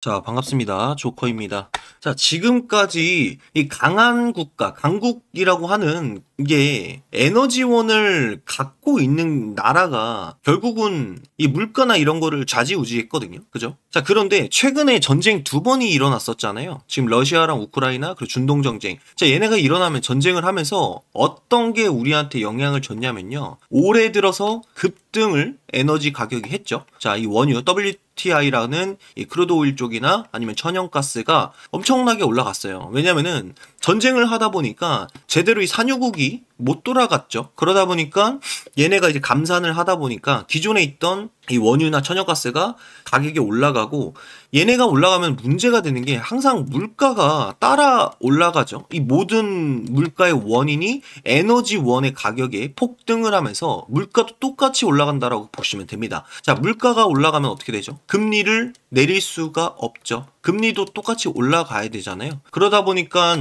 자, 반갑습니다. 조커입니다. 자, 지금까지 이 강한 국가, 강국이라고 하는 이게 에너지원을 갖고 있는 나라가 결국은 이 물가나 이런 거를 좌지우지했거든요. 그죠? 자, 그런데 최근에 전쟁 두 번이 일어났었잖아요. 지금 러시아랑 우크라이나 그리고 중동 전쟁. 자, 얘네가 일어나면 전쟁을 하면서 어떤 게 우리한테 영향을 줬냐면요. 올해 들어서 급등을 에너지 가격이 했죠. 자, 이 원유 W WTI라는 이 크루드 오일 쪽이나 아니면 천연가스가 엄청나게 올라갔어요. 왜냐면은 전쟁을 하다 보니까 제대로 이 산유국이 못 돌아갔죠. 그러다 보니까 얘네가 이제 감산을 하다 보니까 기존에 있던 이 원유나 천연가스가 가격이 올라가고 얘네가 올라가면 문제가 되는 게 항상 물가가 따라 올라가죠. 이 모든 물가의 원인이 에너지원의 가격에 폭등을 하면서 물가도 똑같이 올라간다라고 보시면 됩니다. 자, 물가가 올라가면 어떻게 되죠? 금리를 내릴 수가 없죠. 금리도 똑같이 올라가야 되잖아요. 그러다 보니까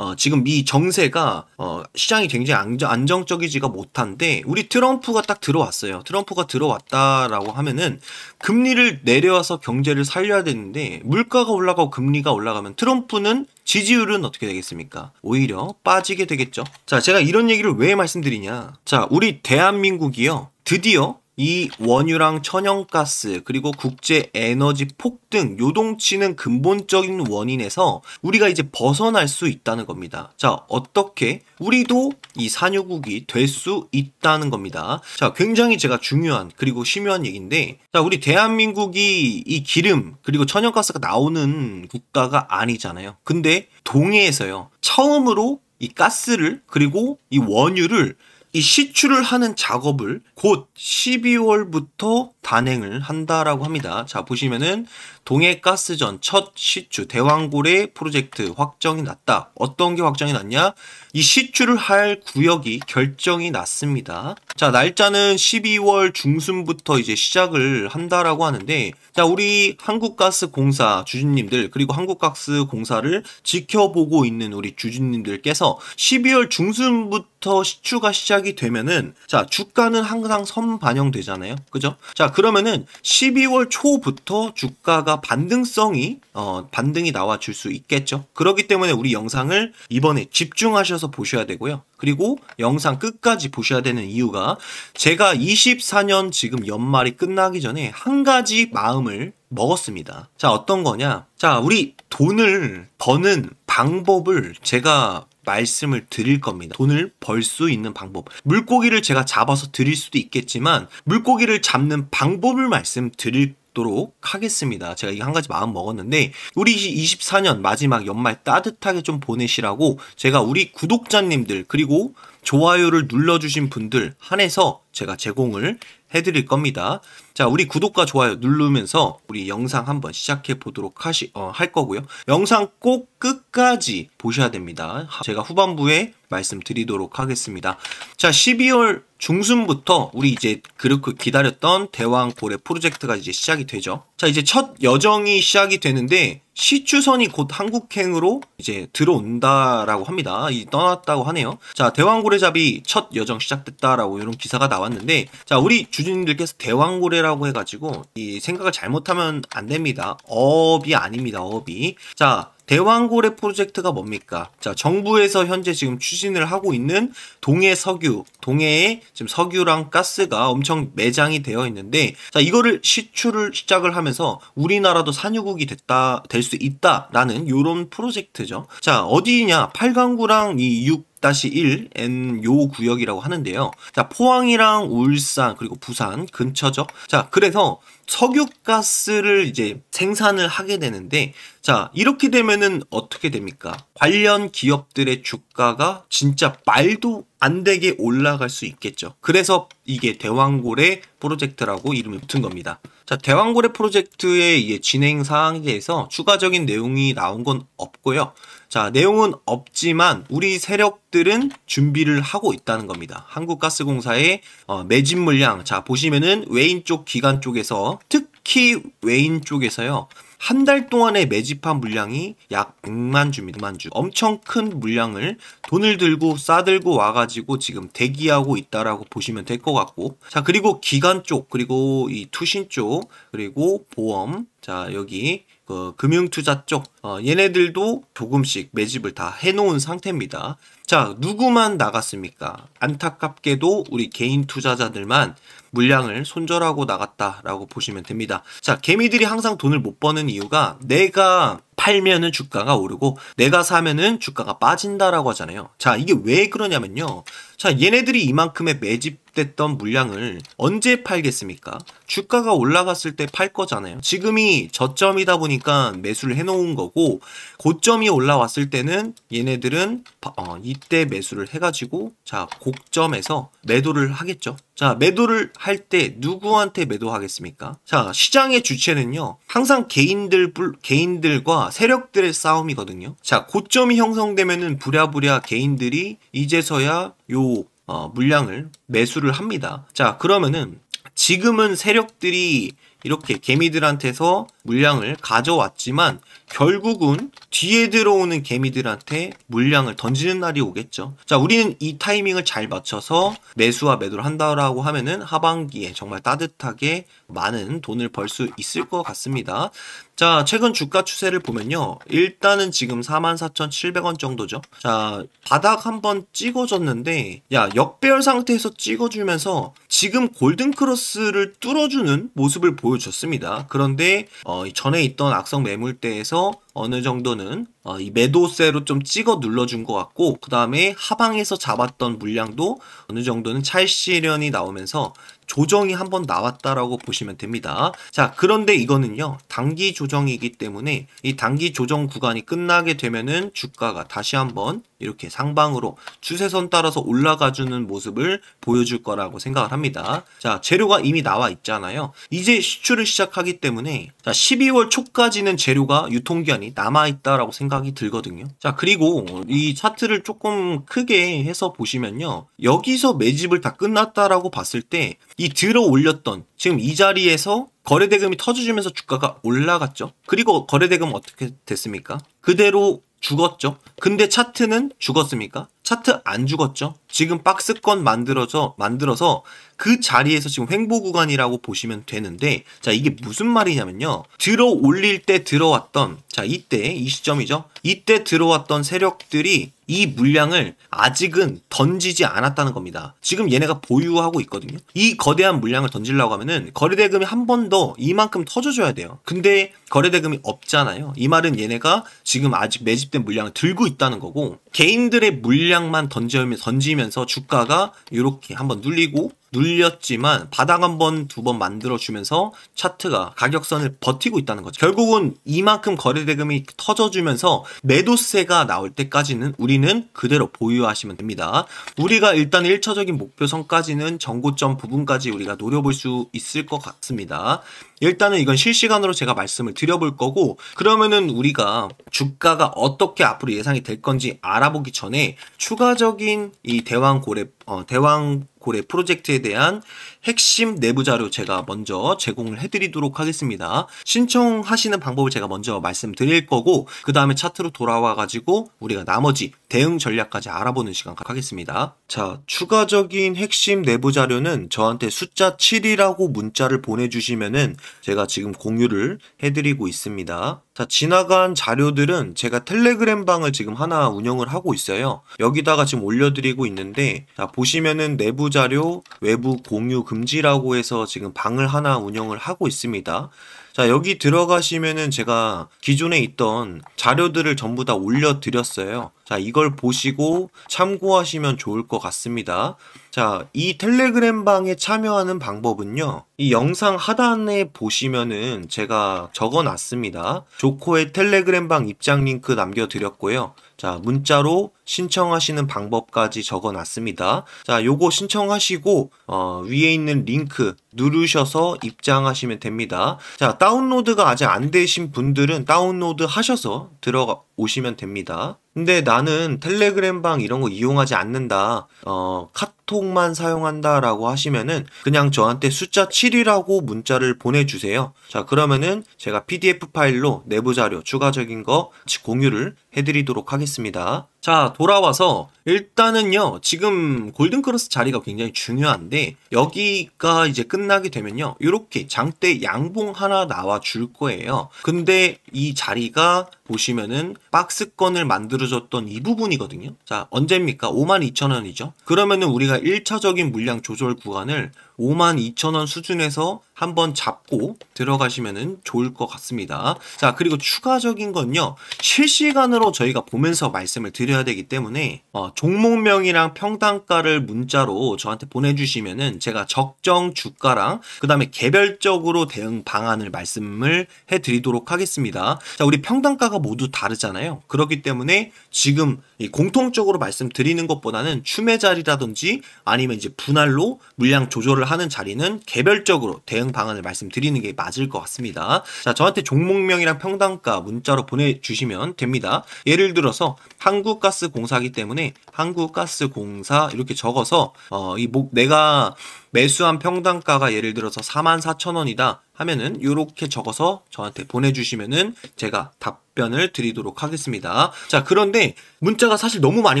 어, 지금 미 정세가 어, 시장이 굉장히 안정, 적이지가 못한데 우리 트럼프가 딱 들어왔어요. 트럼프가 들어왔다라고 하면은 금리를 내려와서 경제를 살려야 되는데 물가가 올라가고 금리가 올라가면 트럼프는 지지율은 어떻게 되겠습니까? 오히려 빠지게 되겠죠. 자, 제가 이런 얘기를 왜 말씀드리냐. 자, 우리 대한민국이요. 드디어 이 원유랑 천연가스 그리고 국제 에너지 폭등 요동치는 근본적인 원인에서 우리가 이제 벗어날 수 있다는 겁니다. 자, 어떻게 우리도 이 산유국이 될 수 있다는 겁니다. 자, 굉장히 제가 중요한 그리고 심요한 얘기인데 자, 우리 대한민국이 이 기름 그리고 천연가스가 나오는 국가가 아니잖아요. 근데 동해에서요. 처음으로 이 가스를 그리고 이 원유를 이 시추를 하는 작업을 곧 12월부터 단행을 한다라고 합니다. 자, 보시면은 동해 가스전 첫 시추 대왕고래 프로젝트 확정이 났다. 어떤 게 확정이 났냐? 이 시추를 할 구역이 결정이 났습니다. 자, 날짜는 12월 중순부터 이제 시작을 한다라고 하는데 자, 우리 한국가스공사 주주님들 그리고 한국가스공사를 지켜보고 있는 우리 주주님들께서 12월 중순부터 시추가 시작이 되면은 자, 주가는 항상 선 반영되잖아요. 그죠? 자, 그러면은 12월 초부터 주가가 반등성이 어, 반등이 나와 줄 수 있겠죠. 그렇기 때문에 우리 영상을 이번에 집중하셔서 보셔야 되고요. 그리고 영상 끝까지 보셔야 되는 이유가 제가 24년 지금 연말이 끝나기 전에 한 가지 마음을 먹었습니다. 자, 어떤 거냐? 자, 우리 돈을 버는 방법을 제가 말씀을 드릴 겁니다. 돈을 벌 수 있는 방법. 물고기를 제가 잡아서 드릴 수도 있겠지만 물고기를 잡는 방법을 말씀드릴 도록 하겠습니다. 제가 이한 가지 마음 먹었는데 우리 24년 마지막 연말 따뜻하게 좀 보내시라고 제가 우리 구독자님들 그리고 좋아요를 눌러주신 분들 한해서 제가 제공을 해드릴 겁니다. 자, 우리 구독과 좋아요 누르면서 우리 영상 한번 시작해 보도록 하시, 어, 할 거고요. 영상 꼭 끝까지 보셔야 됩니다. 제가 후반부에 말씀드리도록 하겠습니다. 자, 12월 중순부터 우리 이제 그렇게 그 기다렸던 대왕 고래 프로젝트가 이제 시작이 되죠. 자, 이제 첫 여정이 시작이 되는데 시추선이 곧 한국행으로 이제 들어온다라고 합니다. 이 떠났다고 하네요. 자, 대왕 고래잡이 첫 여정 시작됐다라고 이런 기사가 나왔는데 자, 우리 주주님들께서 대왕 고래라고 해 가지고 이 생각을 잘못하면 안 됩니다. 어 업이 아닙니다. 어 업이. 자, 대왕고래 프로젝트가 뭡니까? 자, 정부에서 현재 지금 추진을 하고 있는 동해 석유, 동해에 지금 석유랑 가스가 엄청 매장이 되어 있는데, 자, 이거를 시추를 시작을 하면서 우리나라도 산유국이 됐다, 될 수 있다라는 요런 프로젝트죠. 자, 어디냐? 팔강구랑 이 육, 1 N 요 구역이라고 하는데요. 자, 포항이랑 울산 그리고 부산 근처죠. 자, 그래서 석유가스를 이제 생산을 하게 되는데 자, 이렇게 되면은 어떻게 됩니까? 관련 기업들의 주가가 진짜 말도 안 되게 올라갈 수 있겠죠. 그래서 이게 대왕고래 프로젝트라고 이름이 붙은 겁니다. 자, 대왕고래 프로젝트의 진행 사항에 대해서 추가적인 내용이 나온 건 없고요. 자, 내용은 없지만 우리 세력들은 준비를 하고 있다는 겁니다. 한국가스공사의 어, 매진 물량. 자, 보시면은 외인 쪽 기관 쪽에서 특히 외인 쪽에서요. 한달 동안에 매집한 물량이 약 100만 주입니다. 100만 주. 엄청 큰 물량을 돈을 들고 싸들고 와가지고 지금 대기하고 있다라고 보시면 될 것 같고. 자, 그리고 기관 쪽, 그리고 이 투신 쪽, 그리고 보험. 자, 여기 그 금융투자 쪽 어, 얘네들도 조금씩 매집을 다 해놓은 상태입니다. 자 누구만 나갔습니까? 안타깝게도 우리 개인 투자자들만 물량을 손절하고 나갔다라고 보시면 됩니다. 자, 개미들이 항상 돈을 못 버는 이유가 내가 팔면은 주가가 오르고 내가 사면은 주가가 빠진다라고 하잖아요. 자, 이게 왜 그러냐면요. 자, 얘네들이 이만큼의 매집됐던 물량을 언제 팔겠습니까? 주가가 올라갔을 때 팔 거잖아요. 지금이 저점이다 보니까 매수를 해놓은 거고 고점이 올라왔을 때는 얘네들은 어, 이때 매수를 해가지고 자 고점에서 매도를 하겠죠. 자 매도를 할 때 누구한테 매도하겠습니까? 자 시장의 주체는요 항상 개인들 개인들과 세력들의 싸움이거든요. 자, 고점이 형성되면은 부랴부랴 개인들이 이제서야 요 어, 물량을 매수를 합니다. 자, 그러면은 지금은 세력들이 이렇게 개미들한테서 물량을 가져왔지만 결국은 뒤에 들어오는 개미들한테 물량을 던지는 날이 오겠죠. 자, 우리는 이 타이밍을 잘 맞춰서 매수와 매도를 한다라고 하면은 하반기에 정말 따뜻하게 많은 돈을 벌 수 있을 것 같습니다. 자, 최근 주가 추세를 보면요. 일단은 지금 44,700원 정도죠. 자, 바닥 한번 찍어줬는데, 야, 역배열 상태에서 찍어주면서 지금 골든크로스를 뚫어주는 모습을 보여줬습니다. 그런데, 어, 어, 전에 있던 악성 매물대에서 어느 정도는 어, 이 매도세로 좀 찍어 눌러준 것 같고 그 다음에 하방에서 잡았던 물량도 어느 정도는 찰시련이 나오면서 조정이 한 번 나왔다라고 보시면 됩니다. 자, 그런데 이거는요, 단기 조정이기 때문에 이 단기 조정 구간이 끝나게 되면은 주가가 다시 한번 이렇게 상방으로 추세선 따라서 올라가주는 모습을 보여줄 거라고 생각을 합니다. 자, 재료가 이미 나와 있잖아요. 이제 수출을 시작하기 때문에 자, 12월 초까지는 재료가 유통기한이 남아있다라고 생각이 들거든요. 자, 그리고 이 차트를 조금 크게 해서 보시면요. 여기서 매집을 다 끝났다라고 봤을 때 이 들어 올렸던 지금 이 자리에서 거래대금이 터지면서 주가가 올라갔죠. 그리고 거래대금 어떻게 됐습니까? 그대로 죽었죠. 근데 차트는 죽었습니까? 차트 안 죽었죠? 지금 박스권 만들어서 만들어서 그 자리에서 지금 횡보 구간이라고 보시면 되는데 자 이게 무슨 말이냐면요 들어 올릴 때 들어왔던 자 이때 이 시점이죠 이때 들어왔던 세력들이 이 물량을 아직은 던지지 않았다는 겁니다 지금 얘네가 보유하고 있거든요 이 거대한 물량을 던질라고 하면은 거래대금이 한 번 더 이만큼 터져줘야 돼요 근데 거래대금이 없잖아요 이 말은 얘네가 지금 아직 매집된 물량을 들고 있다는 거고 개인들의 물량 물량만 던지면서 주가가 이렇게 한번 눌리고 눌렸지만 바닥 한 번, 두 번 만들어주면서 차트가 가격선을 버티고 있다는 거죠. 결국은 이만큼 거래대금이 터져주면서 매도세가 나올 때까지는 우리는 그대로 보유하시면 됩니다. 우리가 일단 1차적인 목표선까지는 정고점 부분까지 우리가 노려볼 수 있을 것 같습니다. 일단은 이건 실시간으로 제가 말씀을 드려볼 거고 그러면은 우리가 주가가 어떻게 앞으로 예상이 될 건지 알아보기 전에 추가적인 이 대왕 고래 어, 대왕 고래 프로젝트에 대한 핵심 내부 자료 제가 먼저 제공을 해드리도록 하겠습니다. 신청하시는 방법을 제가 먼저 말씀드릴 거고 그 다음에 차트로 돌아와 가지고 우리가 나머지 대응 전략까지 알아보는 시간 갖겠습니다. 자, 추가적인 핵심 내부 자료는 저한테 숫자 7이라고 문자를 보내주시면은 제가 지금 공유를 해드리고 있습니다. 자, 지나간 자료들은 제가 텔레그램 방을 지금 하나 운영을 하고 있어요. 여기다가 지금 올려드리고 있는데, 자, 보시면은 내부 자료, 외부 공유 금 금지라고 해서 지금 방을 하나 운영을 하고 있습니다. 자, 여기 들어가시면은 제가 기존에 있던 자료들을 전부 다 올려드렸어요. 자, 이걸 보시고 참고하시면 좋을 것 같습니다. 자, 이 텔레그램 방에 참여하는 방법은요. 이 영상 하단에 보시면은 제가 적어 놨습니다. 조코의 텔레그램 방 입장 링크 남겨 드렸고요. 자, 문자로 신청하시는 방법까지 적어 놨습니다. 자, 요거 신청하시고 어, 위에 있는 링크 누르셔서 입장하시면 됩니다. 자, 다운로드가 아직 안 되신 분들은 다운로드 하셔서 들어오시면 가 됩니다. 근데 나는 텔레그램 방 이런 거 이용하지 않는다. 어, 카톡만 사용한다라고 하시면은 그냥 저한테 숫자 7이라고 문자를 보내주세요. 자, 그러면은 제가 PDF 파일로 내부 자료 추가적인 거 공유를 해드리도록 하겠습니다. 자, 돌아와서 일단은요, 지금 골든크로스 자리가 굉장히 중요한데, 여기가 이제 끝나게 되면요, 이렇게 장대 양봉 하나 나와 줄 거예요. 근데 이 자리가 보시면은 박스권을 만들어줬던 이 부분이거든요. 자, 언제입니까? 52,000원이죠. 그러면은 우리가 1차적인 물량 조절 구간을 52,000원 수준에서 한번 잡고 들어가시면 좋을 것 같습니다. 자, 그리고 추가적인 건요. 실시간으로 저희가 보면서 말씀을 드려야 되기 때문에 어, 종목명이랑 평단가를 문자로 저한테 보내주시면 제가 적정 주가랑 그 다음에 개별적으로 대응 방안을 말씀을 해드리도록 하겠습니다. 자, 우리 평단가가 모두 다르잖아요. 그렇기 때문에 지금 공통적으로 말씀드리는 것보다는 추매 자리라든지 아니면 이제 분할로 물량 조절을 하는 자리는 개별적으로 대응 방안을 말씀드리는 게 맞을 것 같습니다. 자, 저한테 종목명이랑 평당가 문자로 보내주시면 됩니다. 예를 들어서 한국가스공사기 때문에 한국가스공사 이렇게 적어서 어, 이 목, 내가 매수한 평당가가 예를 들어서 44,000원이다 하면은 이렇게 적어서 저한테 보내주시면은 제가 답변을 드리도록 하겠습니다. 자 그런데 문자가 사실 너무 많이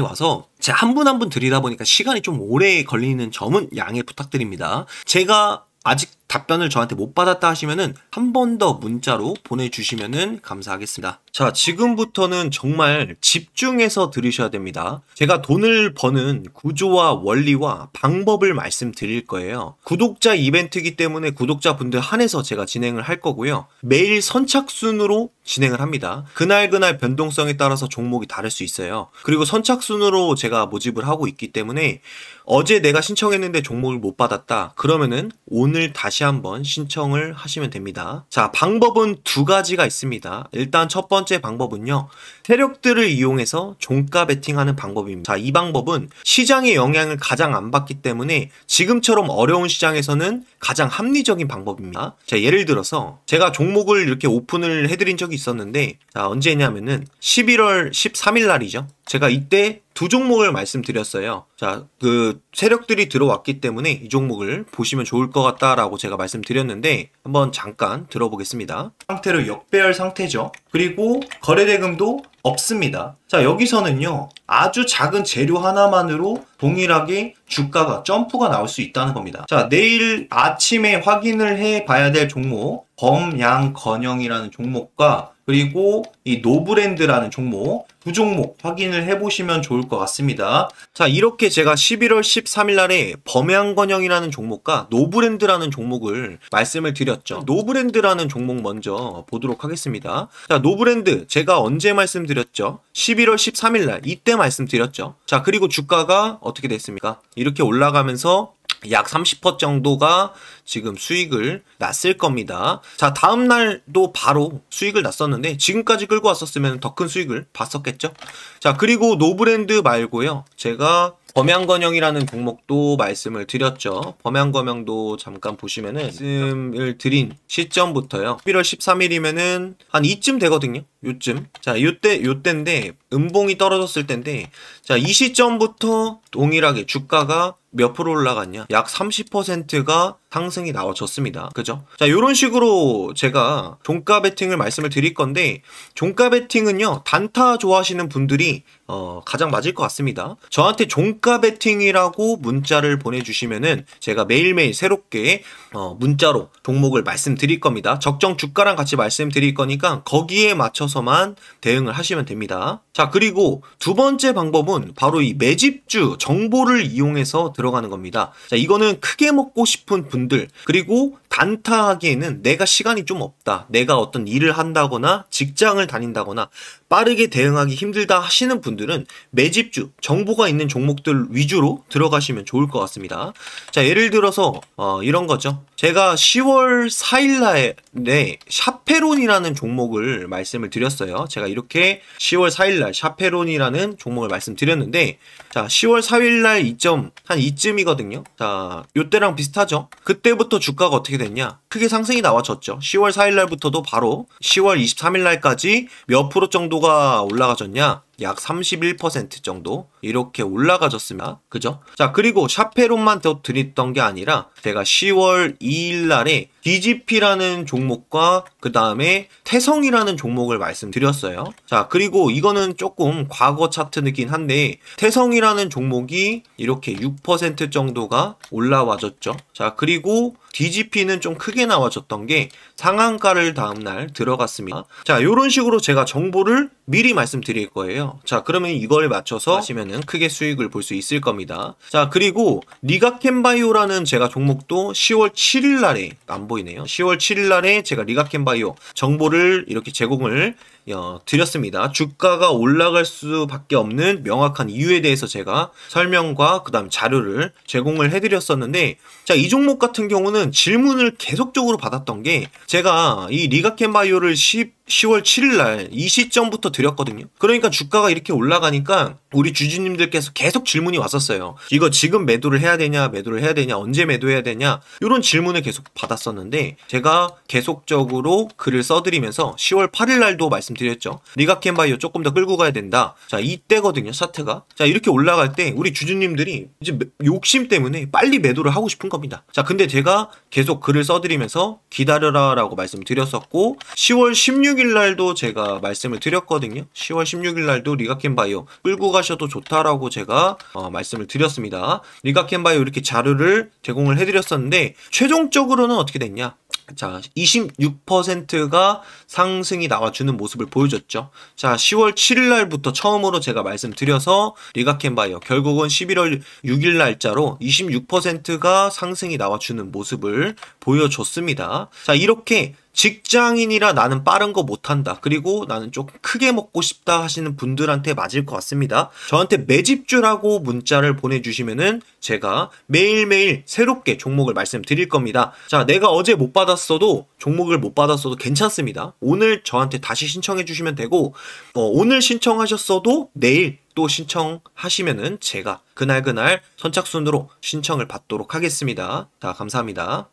와서 제가 한 분 한 분 드리다 보니까 시간이 좀 오래 걸리는 점은 양해 부탁드립니다. 제가 아직 답변을 저한테 못 받았다 하시면은 한 번 더 문자로 보내주시면은 감사하겠습니다. 자, 지금부터는 정말 집중해서 들으셔야 됩니다. 제가 돈을 버는 구조와 원리와 방법을 말씀드릴 거예요. 구독자 이벤트이기 때문에 구독자분들 한해서 제가 진행을 할 거고요. 매일 선착순으로 진행을 합니다. 그날그날 변동성에 따라서 종목이 다를 수 있어요. 그리고 선착순으로 제가 모집을 하고 있기 때문에 어제 내가 신청했는데 종목을 못 받았다. 그러면은 오늘 다시 한번 신청을 하시면 됩니다. 자, 방법은 두 가지가 있습니다. 일단 첫 번째 번째 방법은요. 세력들을 이용해서 종가 베팅하는 방법입니다. 자, 이 방법은 시장의 영향을 가장 안 받기 때문에 지금처럼 어려운 시장에서는 가장 합리적인 방법입니다. 자, 예를 들어서 제가 종목을 이렇게 오픈을 해드린 적이 있었는데 자, 언제냐면은 11월 13일 날이죠. 제가 이때 두 종목을 말씀드렸어요. 자, 그 세력들이 들어왔기 때문에 이 종목을 보시면 좋을 것 같다라고 제가 말씀드렸는데 한번 잠깐 들어보겠습니다. 상태로 역배열 상태죠. 그리고 거래대금도 없습니다. 자, 여기서는요. 아주 작은 재료 하나만으로 동일하게 주가가 점프가 나올 수 있다는 겁니다. 자, 내일 아침에 확인을 해 봐야 될 종목 범양 건영이라는 종목과 그리고 이 노브랜드라는 종목, 두 종목 확인을 해보시면 좋을 것 같습니다. 자, 이렇게 제가 11월 13일 날에 범양건영이라는 종목과 노브랜드라는 종목을 말씀을 드렸죠. 음. 노브랜드라는 종목 먼저 보도록 하겠습니다. 자, 노브랜드 제가 언제 말씀드렸죠? 11월 13일 날 이때 말씀드렸죠. 자, 그리고 주가가 어떻게 됐습니까? 이렇게 올라가면서 약30% 정도가 지금 수익을 났을 겁니다. 자, 다음 날도 바로 수익을 났었는데 지금까지 끌고 왔었으면 더 큰 수익을 봤었겠죠. 자, 그리고 노브랜드 말고요. 제가 범양건영이라는 종목도 말씀을 드렸죠. 범양건영도 잠깐 보시면은 말씀을 드린 시점부터요. 11월 13일이면은 한 이쯤 되거든요. 요쯤 자 요때 요때인데 음봉이 떨어졌을 때인데 자 이 시점부터 동일하게 주가가 몇 프로 올라갔냐 약 30%가 상승이 나와졌습니다 그죠 자 요런 식으로 제가 종가 배팅을 말씀을 드릴 건데 종가 배팅은요 단타 좋아하시는 분들이 어, 가장 맞을 것 같습니다 저한테 종가 배팅이라고 문자를 보내주시면은 제가 매일매일 새롭게 어, 문자로 종목을 말씀드릴 겁니다. 적정 주가랑 같이 말씀드릴 거니까 거기에 맞춰서만 대응을 하시면 됩니다. 자, 그리고 두 번째 방법은 바로 이 매집주 정보를 이용해서 들어가는 겁니다. 자, 이거는 크게 먹고 싶은 분들, 그리고 단타하기에는 내가 시간이 좀 없다. 내가 어떤 일을 한다거나 직장을 다닌다거나 빠르게 대응하기 힘들다 하시는 분들은 매집주, 정보가 있는 종목들 위주로 들어가시면 좋을 것 같습니다. 자, 예를 들어서 어, 이런 거죠. 제가 10월 4일날에 샤페론이라는 종목을 말씀을 드렸어요. 제가 이렇게 10월 4일날 샤페론이라는 종목을 말씀드렸는데 자 10월 4일날 이점 한 이쯤이거든요. 자 요때랑 비슷하죠. 그때부터 주가가 어떻게 됐냐? 크게 상승이 나와졌죠. 10월 4일날부터도 바로 10월 23일날까지 몇 프로 정도가 올라가졌냐? 약31% 정도 이렇게 올라가졌습니다. 그죠? 자, 그리고 샤페론만 더 드렸던 게 아니라 제가 10월 2일 날에 DGP라는 종목과 그 다음에 태성이라는 종목을 말씀드렸어요. 자, 그리고 이거는 조금 과거 차트느긴 한데 태성이라는 종목이 이렇게 6% 정도가 올라와졌죠. 자, 그리고 DGP는 좀 크게 나와줬던 게 상한가를 다음날 들어갔습니다. 자, 이런 식으로 제가 정보를 미리 말씀드릴 거예요. 자, 그러면 이걸 맞춰서 네. 하시면은 크게 수익을 볼 수 있을 겁니다. 자, 그리고 리가캔바이오라는 제가 종목도 10월 7일 날에 안 보이네요. 10월 7일 날에 제가 리가캔바이오 정보를 이렇게 제공을 어, 드렸습니다. 주가가 올라갈 수밖에 없는 명확한 이유에 대해서 제가 설명과 그다음 자료를 제공을 해드렸었는데 자이 종목 같은 경우는 질문을 계속적으로 받았던 게 제가 이 리가캔바이오를 10 10월 7일 날 이 시점부터 드렸거든요. 그러니까 주가가 이렇게 올라가니까 우리 주주님들께서 계속 질문이 왔었어요. 이거 지금 매도를 해야 되냐, 매도를 해야 되냐, 언제 매도해야 되냐 이런 질문을 계속 받았었는데 제가 계속적으로 글을 써드리면서 10월 8일 날도 말씀 말씀드렸죠. 리가캔바이오 조금 더 끌고 가야 된다. 자 이때거든요 사태가. 자 이렇게 올라갈 때 우리 주주님들이 이제 욕심 때문에 빨리 매도를 하고 싶은 겁니다. 자 근데 제가 계속 글을 써드리면서 기다려라라고 말씀드렸었고 10월 16일 날도 제가 말씀을 드렸거든요. 10월 16일 날도 리가캔바이오 끌고 가셔도 좋다라고 제가 어, 말씀을 드렸습니다. 리가캔바이오 이렇게 자료를 제공을 해드렸었는데 최종적으로는 어떻게 됐냐? 자, 26%가 상승이 나와주는 모습을 보여줬죠. 자, 10월 7일 날부터 처음으로 제가 말씀드려서 리가캔 바이어 결국은 11월 6일 날짜로 26%가 상승이 나와주는 모습을 보여줬습니다. 자, 이렇게 직장인이라 나는 빠른 거 못한다. 그리고 나는 좀 크게 먹고 싶다 하시는 분들한테 맞을 것 같습니다. 저한테 매집주라고 문자를 보내주시면은 제가 매일매일 새롭게 종목을 말씀드릴 겁니다. 자, 내가 어제 못 받았어도 종목을 못 받았어도 괜찮습니다. 오늘 저한테 다시 신청해 주시면 되고, 어, 오늘 신청하셨어도 내일 또 신청하시면은 제가 그날그날 선착순으로 신청을 받도록 하겠습니다. 자, 감사합니다.